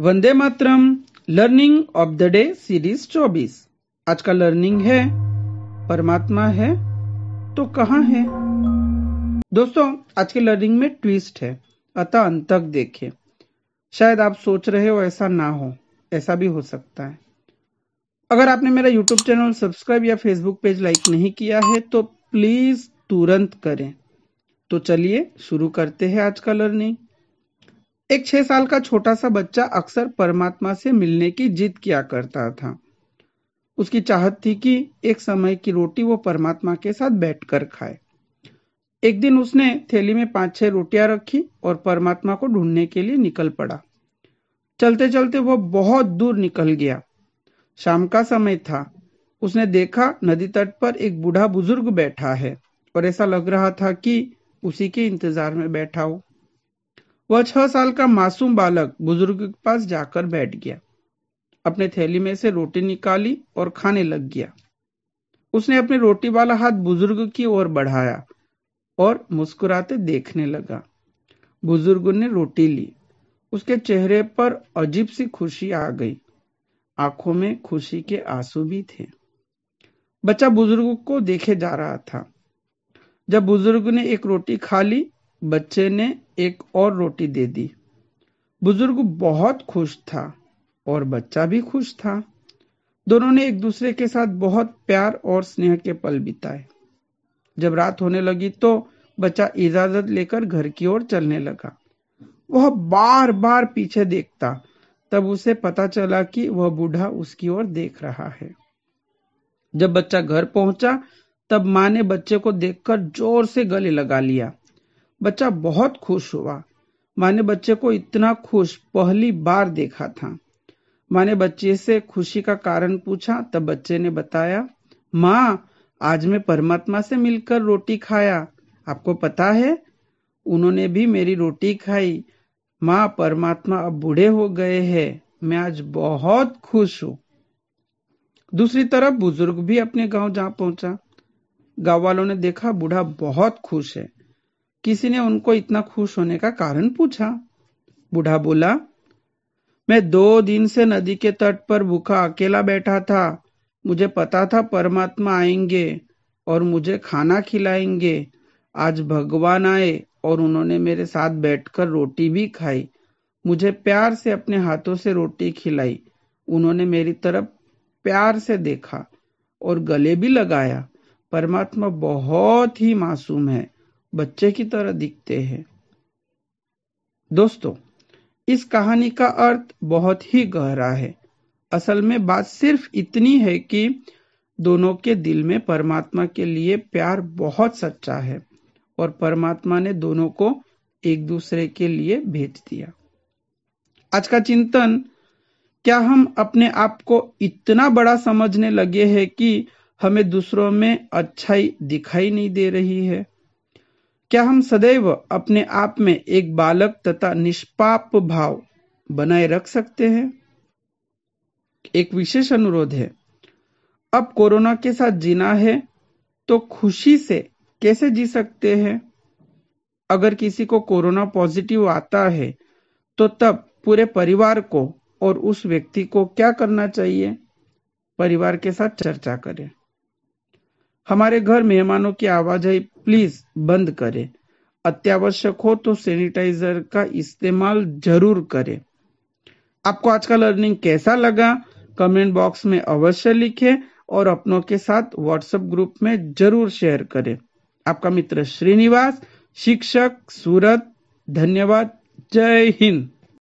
Vande Mataram learning of the day series 24 आज का learning है परमात्मा है तो कहाँ है दोस्तों आज के लर्निंग में ट्विस्ट है अतः अंत तक देखें शायद आप सोच रहे हो ऐसा ना हो ऐसा भी हो सकता है अगर आपने मेरा यूट्यूब चैनल सब्सक्राइब या फेसबुक पेज लाइक नहीं किया है तो प्लीज तुरंत करें तो चलिए शुरू करते हैं आज का लर्निंग एक छह साल का छोटा सा बच्चा अक्सर परमात्मा से मिलने की जिद किया करता था उसकी चाहत थी कि एक समय की रोटी वो परमात्मा के साथ बैठकर खाए एक दिन उसने थैली में पांच छह रोटियां रखी और परमात्मा को ढूंढने के लिए निकल पड़ा चलते चलते वो बहुत दूर निकल गया शाम का समय था उसने देखा नदी तट पर एक बूढ़ा बुजुर्ग बैठा है और ऐसा लग रहा था कि उसी के इंतजार में बैठा हो वह छह साल का मासूम बालक बुजुर्ग के पास जाकर बैठ गया अपने थैली में से रोटी निकाली और खाने लग गया उसने अपने रोटी वाला हाथ बुजुर्ग की ओर बढ़ाया और मुस्कुराते देखने लगा बुजुर्ग ने रोटी ली उसके चेहरे पर अजीब सी खुशी आ गई आंखों में खुशी के आंसू भी थे बच्चा बुजुर्ग को देखे जा रहा था जब बुजुर्ग ने एक रोटी खा ली बच्चे ने एक और रोटी दे दी बुजुर्ग बहुत खुश था और बच्चा भी खुश था दोनों ने एक दूसरे के साथ बहुत प्यार और स्नेह के पल बिताए जब रात होने लगी तो बच्चा इजाजत लेकर घर की ओर चलने लगा वह बार बार पीछे देखता तब उसे पता चला कि वह बूढ़ा उसकी ओर देख रहा है जब बच्चा घर पहुंचा तब माँ ने बच्चे को देखकर जोर से गले लगा लिया बच्चा बहुत खुश हुआ माने बच्चे को इतना खुश पहली बार देखा था माने बच्चे से खुशी का कारण पूछा तब बच्चे ने बताया माँ आज मैं परमात्मा से मिलकर रोटी खाया आपको पता है उन्होंने भी मेरी रोटी खाई माँ परमात्मा अब बूढ़े हो गए हैं मैं आज बहुत खुश हूं दूसरी तरफ बुजुर्ग भी अपने गांव जा पहुंचा गांव वालों ने देखा बूढ़ा बहुत खुश है किसी ने उनको इतना खुश होने का कारण पूछा बूढ़ा बोला मैं दो दिन से नदी के तट पर भूखा अकेला बैठा था मुझे पता था परमात्मा आएंगे और मुझे खाना खिलाएंगे आज भगवान आए और उन्होंने मेरे साथ बैठकर रोटी भी खाई मुझे प्यार से अपने हाथों से रोटी खिलाई उन्होंने मेरी तरफ प्यार से देखा और गले भी लगाया परमात्मा बहुत ही मासूम है बच्चे की तरह दिखते हैं दोस्तों इस कहानी का अर्थ बहुत ही गहरा है असल में बात सिर्फ इतनी है कि दोनों के दिल में परमात्मा के लिए प्यार बहुत सच्चा है और परमात्मा ने दोनों को एक दूसरे के लिए भेज दिया आज का चिंतन क्या हम अपने आप को इतना बड़ा समझने लगे हैं कि हमें दूसरों में अच्छाई दिखाई नहीं दे रही है क्या हम सदैव अपने आप में एक बालक तथा निष्पाप भाव बनाए रख सकते हैं एक विशेष अनुरोध है अब कोरोना के साथ जीना है तो खुशी से कैसे जी सकते हैं अगर किसी को कोरोना पॉजिटिव आता है तो तब पूरे परिवार को और उस व्यक्ति को क्या करना चाहिए परिवार के साथ चर्चा करें हमारे घर मेहमानों की आवाजाही प्लीज बंद करें अत्यावश्यक हो तो सैनिटाइजर का इस्तेमाल जरूर करें आपको आज का लर्निंग कैसा लगा कमेंट बॉक्स में अवश्य लिखें और अपनों के साथ व्हाट्सएप ग्रुप में जरूर शेयर करें आपका मित्र श्रीनिवास शिक्षक सूरत धन्यवाद जय हिंद